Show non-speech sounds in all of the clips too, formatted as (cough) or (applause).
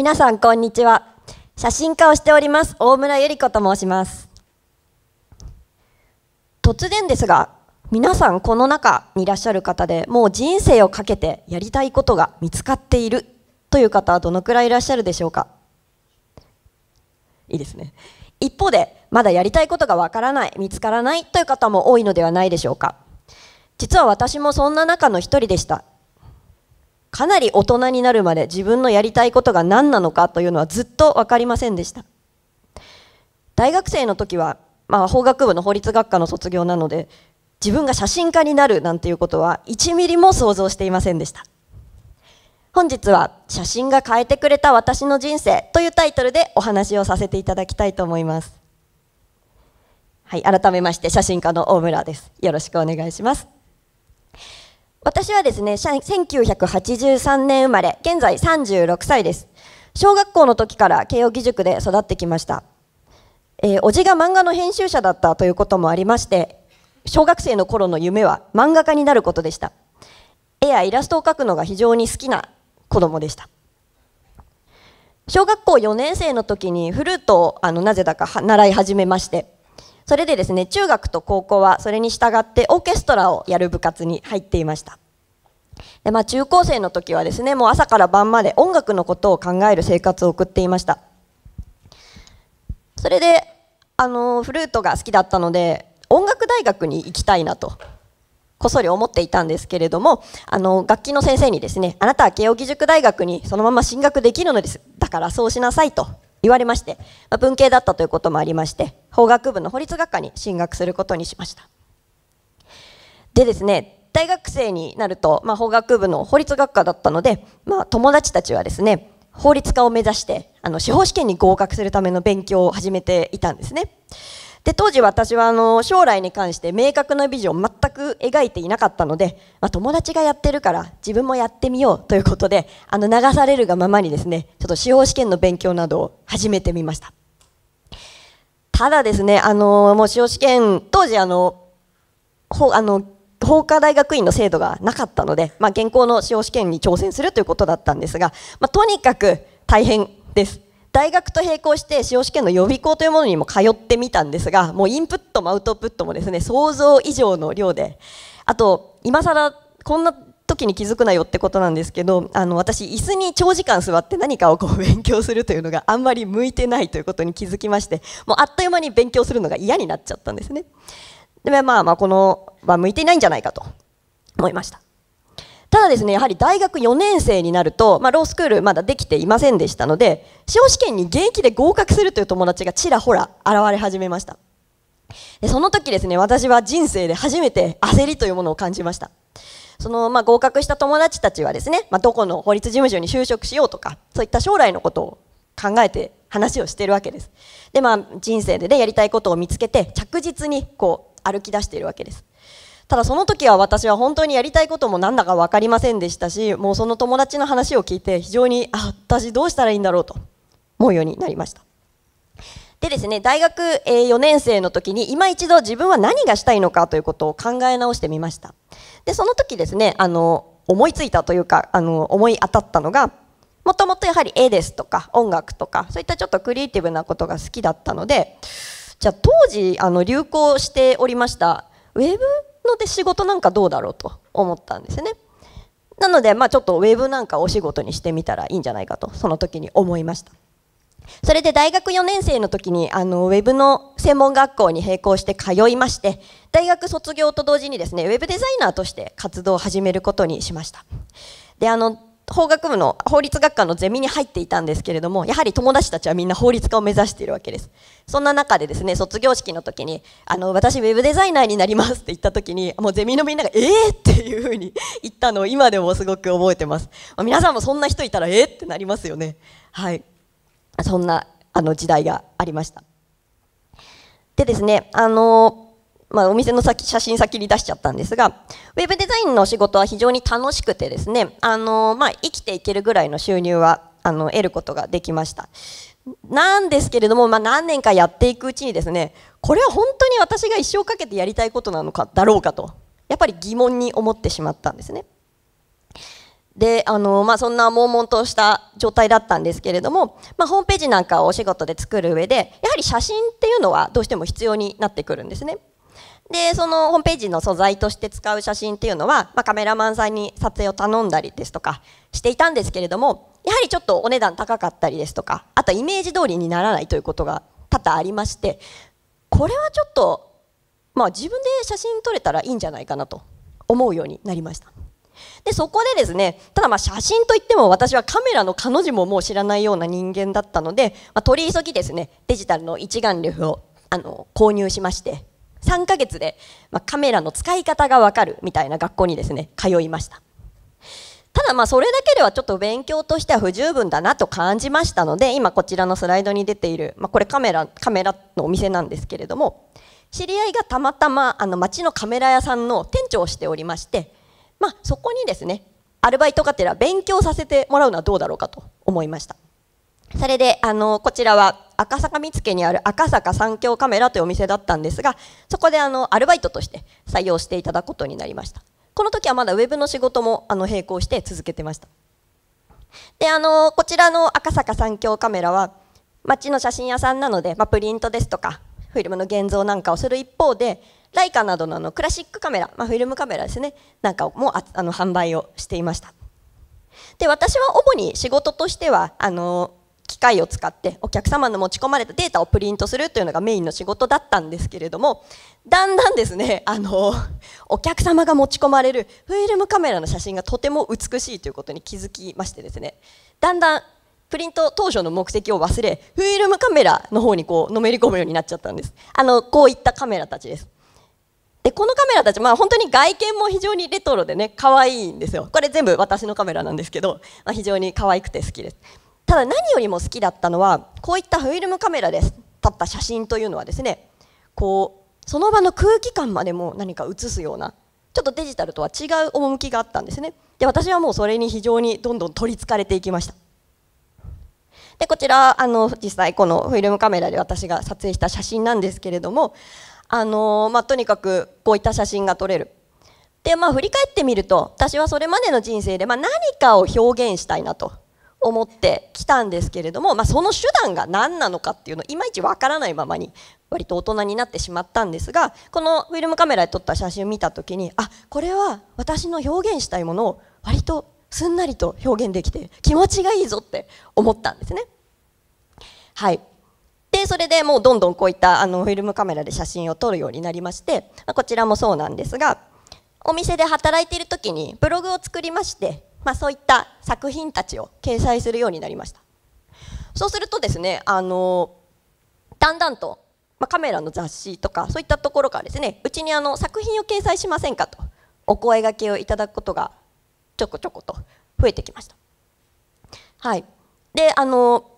皆さんこんにちは写真家をしております大村ゆり子と申します突然ですが皆さんこの中にいらっしゃる方でもう人生をかけてやりたいことが見つかっているという方はどのくらいいらっしゃるでしょうかいいですね一方でまだやりたいことがわからない見つからないという方も多いのではないでしょうか実は私もそんな中の一人でしたかなり大人になるまで自分のやりたいことが何なのかというのはずっと分かりませんでした大学生の時は、まあ、法学部の法律学科の卒業なので自分が写真家になるなんていうことは1ミリも想像していませんでした本日は「写真が変えてくれた私の人生」というタイトルでお話をさせていただきたいと思いますはい改めまして写真家の大村ですよろしくお願いします私はですね、1983年生まれ、現在36歳です。小学校の時から慶應義塾で育ってきました。えー、おじが漫画の編集者だったということもありまして、小学生の頃の夢は漫画家になることでした。絵やイラストを描くのが非常に好きな子供でした。小学校4年生の時にフルートをあのなぜだか習い始めまして、それでですね中学と高校はそれに従ってオーケストラをやる部活に入っていましたで、まあ、中高生の時はですねもう朝から晩まで音楽のことを考える生活を送っていましたそれであのフルートが好きだったので音楽大学に行きたいなとこっそり思っていたんですけれどもあの楽器の先生にですねあなたは慶應義塾大学にそのまま進学できるのですだからそうしなさいと言われまして、まあ、文系だったということもありまして法学部の法律学科に進学することにしましたでですね大学生になると、まあ、法学部の法律学科だったので、まあ、友達たちはですね法律家を目指してあの司法試験に合格するための勉強を始めていたんですねで当時私はあの将来に関して明確なビジョン全く描いていなかったので、まあ、友達がやってるから自分もやってみようということであの流されるがままにですねちょっと司法試験の勉強などを始めてみましたただですねあのもう司法試験当時あのほあの法科大学院の制度がなかったので、まあ、現行の司法試験に挑戦するということだったんですが、まあ、とにかく大変です大学と並行して司法試験の予備校というものにも通ってみたんですがもうインプットもアウトプットもですね想像以上の量であと今更こんな時に気づくなよってことなんですけどあの私椅子に長時間座って何かをこう勉強するというのがあんまり向いてないということに気づきましてもうあっという間に勉強するのが嫌になっちゃったんですねでまあまあこの、まあ、向いていないんじゃないかと思いましたただですねやはり大学4年生になると、まあ、ロースクールまだできていませんでしたので司法試験に現役で合格するという友達がちらほら現れ始めましたでその時ですね私は人生で初めて焦りというものを感じましたその、まあ、合格した友達たちはですね、まあ、どこの法律事務所に就職しようとかそういった将来のことを考えて話をしているわけですでまあ人生でねやりたいことを見つけて着実にこう歩き出しているわけですただその時は私は本当にやりたいこともなんだか分かりませんでしたしもうその友達の話を聞いて非常にあ私どうしたらいいんだろうと思うようになりましたでですね大学4年生の時に今一度自分は何がしたいのかということを考え直してみましたでその時ですねあの思いついたというかあの思い当たったのがもともとやはり絵ですとか音楽とかそういったちょっとクリエイティブなことが好きだったのでじゃあ当時あの流行しておりましたウェブので仕事なんかどうだろうと思ったんですね。なので、まあ、ちょっとウェブなんかお仕事にしてみたらいいんじゃないかとその時に思いました。それで大学4年生の時にあのウェブの専門学校に並行して通いまして大学卒業と同時にですねウェブデザイナーとして活動を始めることにしました。であの法学部の法律学科のゼミに入っていたんですけれどもやはり友達たちはみんな法律家を目指しているわけですそんな中でですね卒業式の時にあの私ウェブデザイナーになりますって言った時にもうゼミのみんながええー、っていうふうに (laughs) 言ったのを今でもすごく覚えてます、まあ、皆さんもそんな人いたらえー、ってなりますよねはいそんなあの時代がありましたでですねあのまあ、お店の先写真先に出しちゃったんですがウェブデザインの仕事は非常に楽しくてですねあの、まあ、生きていけるぐらいの収入はあの得ることができましたなんですけれども、まあ、何年かやっていくうちにですねこれは本当に私が一生かけてやりたいことなのかだろうかとやっぱり疑問に思ってしまったんですね。であのまあ、そんな悶々とした状態だったんですけれども、まあ、ホームページなんかをお仕事で作る上でやはり写真っていうのはどうしても必要になってくるんですね。でそのホームページの素材として使う写真っていうのは、まあ、カメラマンさんに撮影を頼んだりですとかしていたんですけれどもやはりちょっとお値段高かったりですとかあとイメージ通りにならないということが多々ありましてこれはちょっと、まあ、自分で写真撮れたらいいんじゃないかなと思うようになりました。でそこでですねただまあ写真といっても私はカメラの彼女ももう知らないような人間だったので、まあ、取り急ぎですねデジタルの一眼レフをあの購入しまして3ヶ月で、まあ、カメラの使い方がわかるみたいな学校にですね通いましたただまあそれだけではちょっと勉強としては不十分だなと感じましたので今こちらのスライドに出ている、まあ、これカメラカメラのお店なんですけれども知り合いがたまたまあの町のカメラ屋さんの店長をしておりまして、まあ、そこにですねアルバイトがてら勉強させてもらうのはどうだろうかと思いました。それであのこちらは赤坂見附にある赤坂三協カメラというお店だったんですがそこであのアルバイトとして採用していただくことになりましたこの時はまだウェブの仕事もあの並行して続けてましたであのこちらの赤坂三協カメラは街の写真屋さんなので、まあ、プリントですとかフィルムの現像なんかをする一方でライカなどのあのクラシックカメラ、まあ、フィルムカメラですねなんかもああの販売をしていましたで私は主に仕事としてはあの機械を使ってお客様の持ち込まれたデータをプリントするというのがメインの仕事だったんですけれどもだんだんですねあのお客様が持ち込まれるフィルムカメラの写真がとても美しいということに気づきましてですねだんだんプリント当初の目的を忘れフィルムカメラの方にこうのめり込むようになっちゃったんですあのこういったカメラたちですでこのカメラたち、まあ、本当に外見も非常にレトロでね可愛いんですよこれ全部私のカメラなんですけど、まあ、非常に可愛くて好きですただ何よりも好きだったのはこういったフィルムカメラで撮った写真というのはですねこうその場の空気感までも何か映すようなちょっとデジタルとは違う趣があったんですねで私はもうそれに非常にどんどん取りつかれていきましたでこちらあの実際このフィルムカメラで私が撮影した写真なんですけれどもあの、まあ、とにかくこういった写真が撮れるでまあ振り返ってみると私はそれまでの人生で、まあ、何かを表現したいなと思ってきたんですけれども、まあ、その手段が何なのかっていうのいまいちわからないままに割と大人になってしまったんですがこのフィルムカメラで撮った写真を見た時にあこれは私の表現したいものを割とすんなりと表現できて気持ちがいいぞって思ったんですね。はいでそれでもうどんどんこういったあのフィルムカメラで写真を撮るようになりましてこちらもそうなんですがお店で働いている時にブログを作りましてまあ、そういった作品たちを掲載するようになりましたそうするとですねあのだんだんと、まあ、カメラの雑誌とかそういったところからですねうちにあの作品を掲載しませんかとお声がけをいただくことがちょこちょこと増えてきました。はい、であの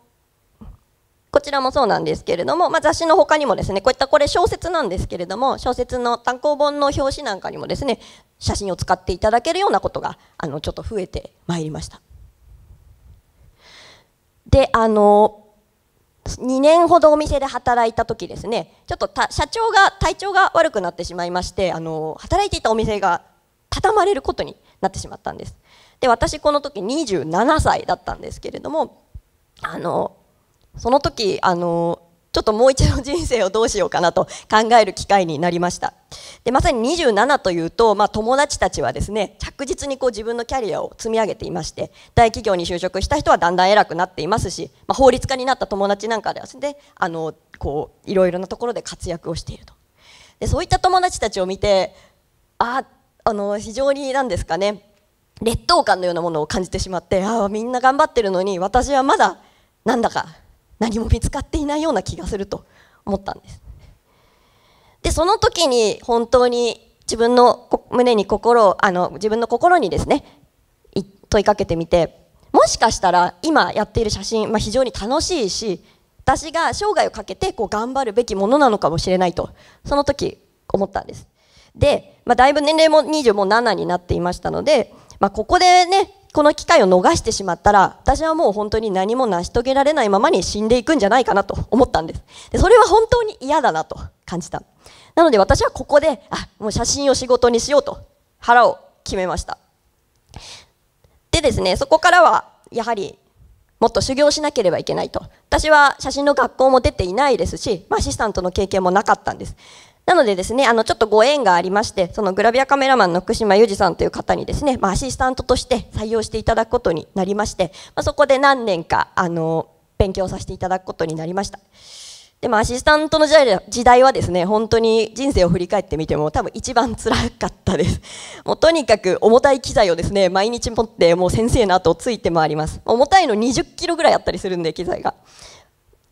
こちらもそうなんですけれども、まあ、雑誌の他にもですね、こういったこれ小説なんですけれども、小説の単行本の表紙なんかにもですね、写真を使っていただけるようなことが、あの、ちょっと増えてまいりました。で、あの、2年ほどお店で働いた時ですねちょっと社長が体調が悪くなってしまいましてあの働いていたお店が畳まれることになってしまったんですで私この時27歳だったんですけれどもあのその時あのちょっともう一度人生をどうしようかなと考える機会になりました。で、まさに27というと、まあ友達たちはですね、着実にこう自分のキャリアを積み上げていまして、大企業に就職した人はだんだん偉くなっていますし、まあ法律家になった友達なんかではですね、いろいろなところで活躍をしていると。で、そういった友達たちを見て、あ、あの、非常にですかね、劣等感のようなものを感じてしまって、あ、みんな頑張ってるのに、私はまだ、なんだか、何も見つかっていないような気がすると思ったんです。でその時に本当に自分の胸に心あの自分の心にですね問いかけてみてもしかしたら今やっている写真、まあ、非常に楽しいし私が生涯をかけてこう頑張るべきものなのかもしれないとその時思ったんですで、まあ、だいぶ年齢も20も7になっていましたので、まあ、ここでねこの機会を逃してしまったら、私はもう本当に何も成し遂げられないままに死んでいくんじゃないかなと思ったんです。でそれは本当に嫌だなと感じた。なので私はここで、あ、もう写真を仕事にしようと腹を決めました。でですね、そこからはやはりもっと修行しなければいけないと。私は写真の学校も出ていないですし、アシスタントの経験もなかったんです。なのでですね、あの、ちょっとご縁がありまして、そのグラビアカメラマンの福島裕二さんという方にですね、まあ、アシスタントとして採用していただくことになりまして、まあ、そこで何年か、あの、勉強させていただくことになりました。でもアシスタントの時代はですね、本当に人生を振り返ってみても多分一番辛かったです。(laughs) もうとにかく重たい機材をですね、毎日持ってもう先生の後をついて回ります。重たいの20キロぐらいあったりするんで、機材が。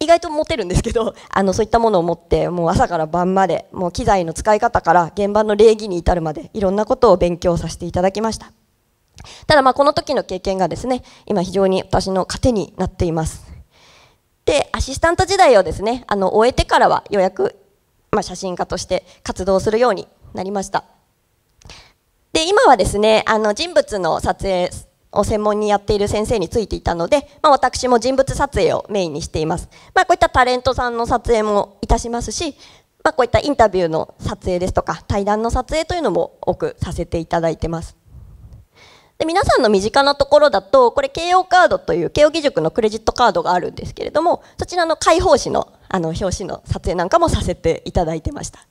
意外と持てるんですけど (laughs) あのそういったものを持ってもう朝から晩までもう機材の使い方から現場の礼儀に至るまでいろんなことを勉強させていただきましたただまあこの時の経験がですね今非常に私の糧になっていますでアシスタント時代をですねあの終えてからはようやく、まあ、写真家として活動するようになりましたで今はですねあの人物の撮影を専門にやっている先生についていたので、まあ、私も人物撮影をメインにしています。まあ、こういったタレントさんの撮影もいたしますし、まあ、こういったインタビューの撮影ですとか、対談の撮影というのも多くさせていただいてます。で皆さんの身近なところだと、これ、慶応カードという、慶応義塾のクレジットカードがあるんですけれども、そちらの開放誌のあの表紙の撮影なんかもさせていただいてました。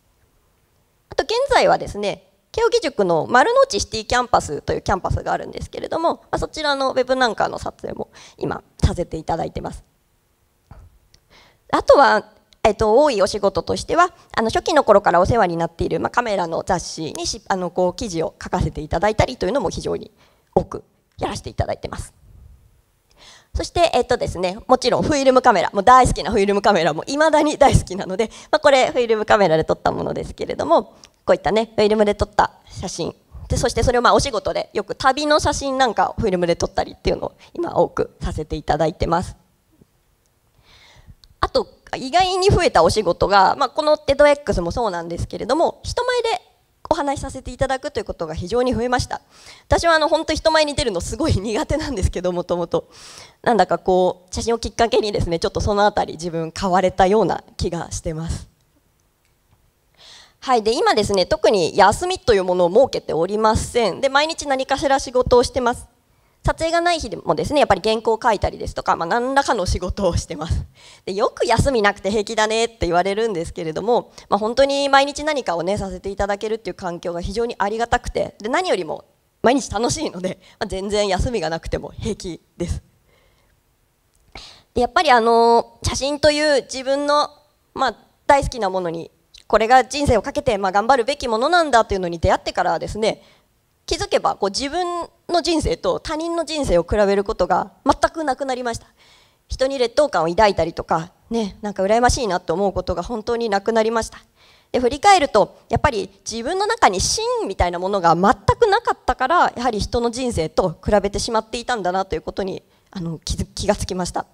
あと、現在はですね、慶應義塾の丸の内シティキャンパスというキャンパスがあるんですけれども、まあ、そちらのウェブなんかの撮影も今させていただいてます。あとは、えっと、多いお仕事としてはあの初期の頃からお世話になっている、まあ、カメラの雑誌にしあのこう記事を書かせていただいたりというのも非常に多くやらせていただいてます。そして、えっとですね、もちろんフィルムカメラ、も大好きなフィルムカメラもいまだに大好きなので、まあ、これフィルムカメラで撮ったものですけれども、こういったねフィルムで撮った写真でそしてそれをまあお仕事でよく旅の写真なんかをフィルムで撮ったりっていうのを今多くさせていただいてますあと意外に増えたお仕事が、まあ、この TEDx もそうなんですけれども人前でお話しさせていただくということが非常に増えました私はあの本当人前に出るのすごい苦手なんですけどもともとなんだかこう写真をきっかけにですねちょっとその辺り自分変われたような気がしてますはい、で今ですね特に休みというものを設けておりませんで毎日何かしら仕事をしてます撮影がない日でもですねやっぱり原稿を書いたりですとか、まあ、何らかの仕事をしてますでよく休みなくて平気だねって言われるんですけれども、まあ、本当に毎日何かをねさせていただけるという環境が非常にありがたくてで何よりも毎日楽しいので、まあ、全然休みがなくても平気ですでやっぱりあの写真という自分の、まあ、大好きなものにこれが人生をかけて、まあ、頑張るべきものなんだというのに出会ってからですね気づけばこう自分の人生と他人の人生を比べることが全くなくなりました人に劣等感を抱いたりとかねなんか羨ましいなと思うことが本当になくなりましたで振り返るとやっぱり自分の中に芯みたいなものが全くなかったからやはり人の人生と比べてしまっていたんだなということにあの気がつきました。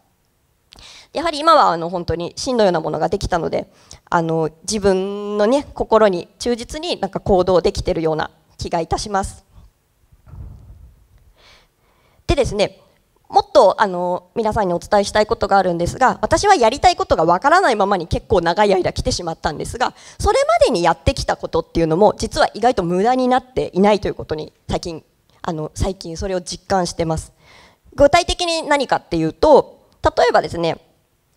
やはり今はあの本当に真のようなものができたのであの自分の、ね、心に忠実になんか行動できているような気がいたします。でですねもっとあの皆さんにお伝えしたいことがあるんですが私はやりたいことがわからないままに結構長い間来てしまったんですがそれまでにやってきたことっていうのも実は意外と無駄になっていないということに最近あの最近それを実感してます具体的に何かっていうと例えばですね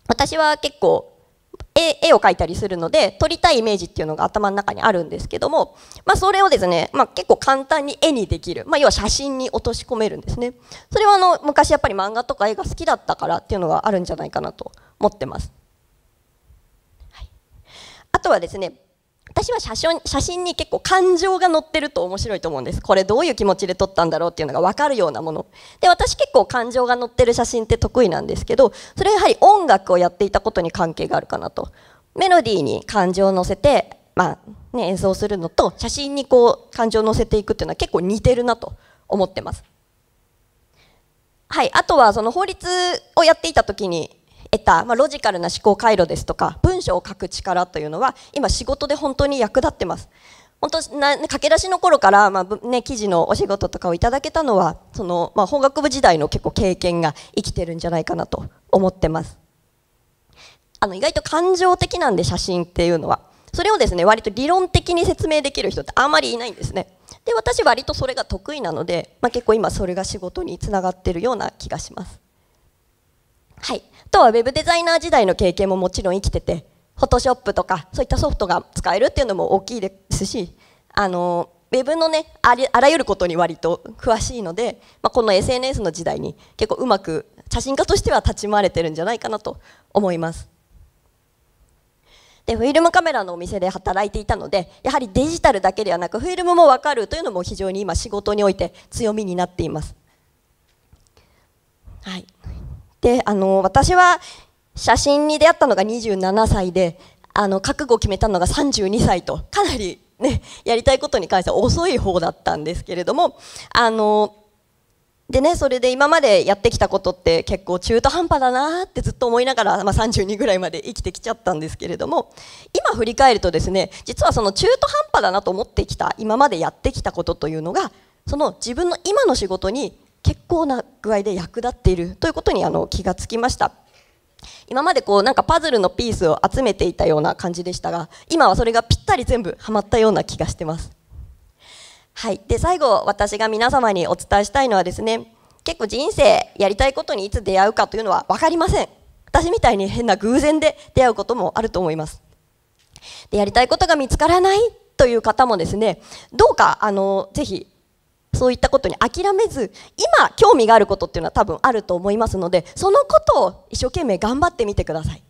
私は結構絵を描いたりするので撮りたいイメージっていうのが頭の中にあるんですけども、まあ、それをですね、まあ、結構簡単に絵にできる、まあ、要は写真に落とし込めるんですねそれはあの昔やっぱり漫画とか絵が好きだったからっていうのがあるんじゃないかなと思ってます、はい、あとはですね私は写真写真に結構感情が載ってると面白いと思うんですこれどういう気持ちで撮ったんだろうっていうのが分かるようなもので私結構感情が載ってる写真って得意なんですけどそれはやはり音楽をやっていたことに関係があるかなとメロディーに感情を乗せて、まあね、演奏するのと写真にこう感情を乗せていくっていうのは結構似てるなと思ってますはいあとはその法律をやっていた時に得た、まあ、ロジカルな思考回路ですとか文章を書く力というのは今仕事で本当に役立ってます。本当な駆け出しの頃から、まあね、記事のお仕事とかをいただけたのはその、まあ、法学部時代の結構経験が生きてるんじゃないかなと思ってます。あの意外と感情的なんで写真っていうのは。それをですね割と理論的に説明できる人ってあんまりいないんですね。で私割とそれが得意なので、まあ、結構今それが仕事につながってるような気がします。はい、とはウェブデザイナー時代の経験ももちろん生きててフォトショップとかそういったソフトが使えるっていうのも大きいですしあのウェブのねあらゆることに割と詳しいので、まあ、この SNS の時代に結構うまく写真家としては立ち回れてるんじゃないかなと思います。でフィルムカメラのお店で働いていたのでやはりデジタルだけではなくフィルムも分かるというのも非常に今仕事において強みになっています。はい、であの私は写真に出会ったのが27歳であの覚悟を決めたのが32歳とかなり、ね、やりたいことに関しては遅い方だったんですけれどもあのでねそれで今までやってきたことって結構中途半端だなってずっと思いながら、まあ、32ぐらいまで生きてきちゃったんですけれども今振り返るとですね実はその中途半端だなと思ってきた今までやってきたことというのがその自分の今の仕事に結構な具合で役立っているということにあの気がつきました。今までこうなんかパズルのピースを集めていたような感じでしたが今はそれがぴったり全部はまったような気がしてます。はい、で最後私が皆様にお伝えしたいのはですね結構人生やりたいことにいつ出会うかというのは分かりません私みたいに変な偶然で出会うこともあると思いますでやりたいことが見つからないという方もですねどうかあのぜひそういったことに諦めず今興味があることっていうのは多分あると思いますのでそのことを一生懸命頑張ってみてください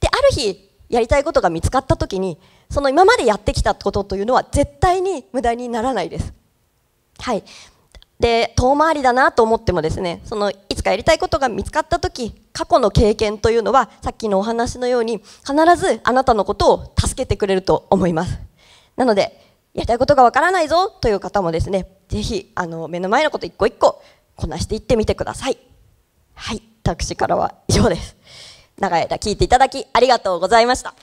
である日やりたいことが見つかった時にその今までやってきたことというのは絶対に無駄にならないですはいで遠回りだなと思ってもですねそのいつかやりたいことが見つかった時過去の経験というのはさっきのお話のように必ずあなたのことを助けてくれると思いますなのでやりたいことがわからないぞという方もですねぜひあの目の前のこと一個一個こなしていってみてください。はい、私からは以上です。長い間聞いていただきありがとうございました。